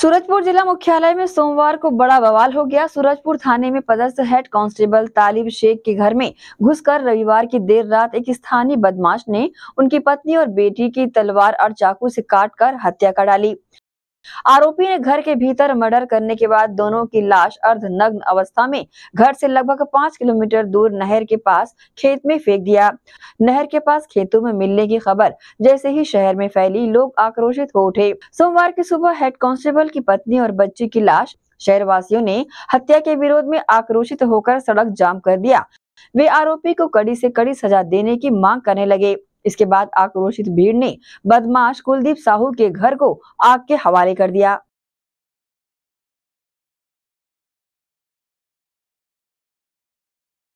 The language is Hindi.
सूरजपुर जिला मुख्यालय में सोमवार को बड़ा बवाल हो गया सूरजपुर थाने में पदस्थ हेड कांस्टेबल तालिब शेख के घर में घुसकर रविवार की देर रात एक स्थानीय बदमाश ने उनकी पत्नी और बेटी की तलवार और चाकू से काटकर हत्या कर डाली आरोपी ने घर के भीतर मर्डर करने के बाद दोनों की लाश अर्धनग्न अवस्था में घर से लगभग पाँच किलोमीटर दूर नहर के पास खेत में फेंक दिया नहर के पास खेतों में मिलने की खबर जैसे ही शहर में फैली लोग आक्रोशित हो उठे सोमवार की सुबह हेड कांस्टेबल की पत्नी और बच्ची की लाश शहरवासियों ने हत्या के विरोध में आक्रोशित होकर सड़क जाम कर दिया वे आरोपी को कड़ी से कड़ी सजा देने की मांग करने लगे इसके बाद आक्रोशित भीड़ ने बदमाश कुलदीप साहू के घर को आग के हवाले कर दिया